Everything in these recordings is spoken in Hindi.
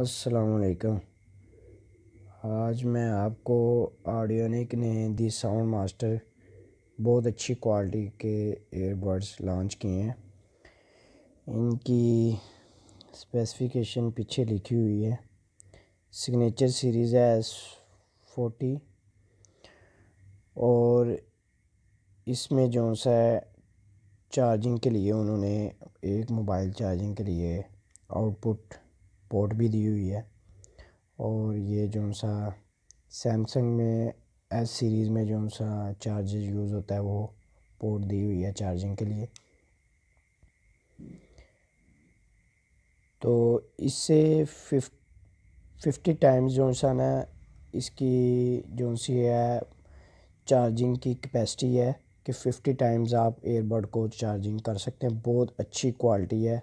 असलकम आज मैं आपको ऑडियोनिक ने दी साउंड मास्टर बहुत अच्छी क्वालिटी के एयरबड्स लॉन्च किए हैं इनकी स्पेसिफिकेशन पीछे लिखी हुई है सिग्नेचर सीरीज़ है एस फोटी और इसमें जो सा चार्जिंग के लिए उन्होंने एक मोबाइल चार्जिंग के लिए आउटपुट पोर्ट भी दी हुई है और ये जो सा सैमसंग में एस सीरीज़ में जो सा चार्जर यूज़ होता है वो पोर्ट दी हुई है चार्जिंग के लिए तो इससे फिफ फिफ्टी टाइम्स जो सा ना इसकी जो सी है चार्जिंग की कैपेसिटी है कि फिफ्टी टाइम्स आप एयरबड को चार्जिंग कर सकते हैं बहुत अच्छी क्वालिटी है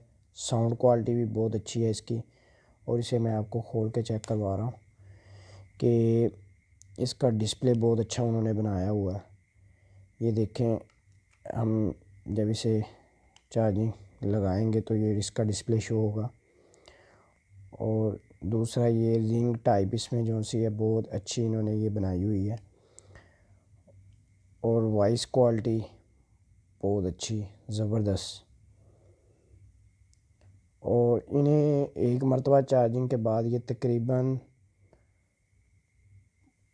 साउंड क्वालिटी भी बहुत अच्छी है इसकी और इसे मैं आपको खोल के चेक करवा रहा हूँ कि इसका डिस्प्ले बहुत अच्छा उन्होंने बनाया हुआ है ये देखें हम जब इसे चार्जिंग लगाएंगे तो ये इसका डिस्प्ले शो होगा और दूसरा ये रिंग टाइप इसमें जो सी है बहुत अच्छी इन्होंने ये बनाई हुई है और वॉइस क्वालिटी बहुत अच्छी ज़बरदस्त और इन मरतबा चार्जिंग के बाद ये तकरीबन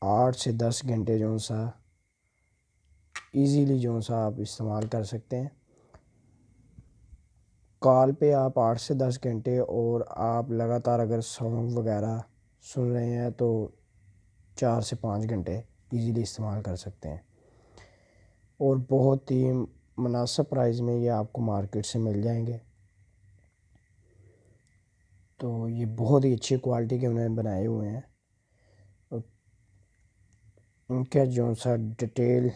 आठ से दस घंटे जो सा ईज़ीली जो सा आप इस्तेमाल कर सकते हैं कॉल पे आप आठ से दस घंटे और आप लगातार अगर सॉन्ग वगैरह सुन रहे हैं तो चार से पाँच घंटे इजीली इस्तेमाल कर सकते हैं और बहुत ही मुनासब प्राइस में ये आपको मार्केट से मिल जाएंगे तो ये बहुत ही अच्छी क्वालिटी के उन्होंने बनाए हुए हैं उनका जो सा डिटेल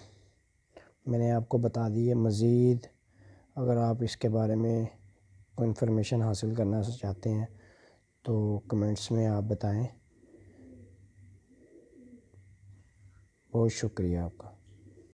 मैंने आपको बता दी है मज़ीद अगर आप इसके बारे में कोई इन्फॉर्मेशन हासिल करना चाहते हैं तो कमेंट्स में आप बताएं बहुत शुक्रिया आपका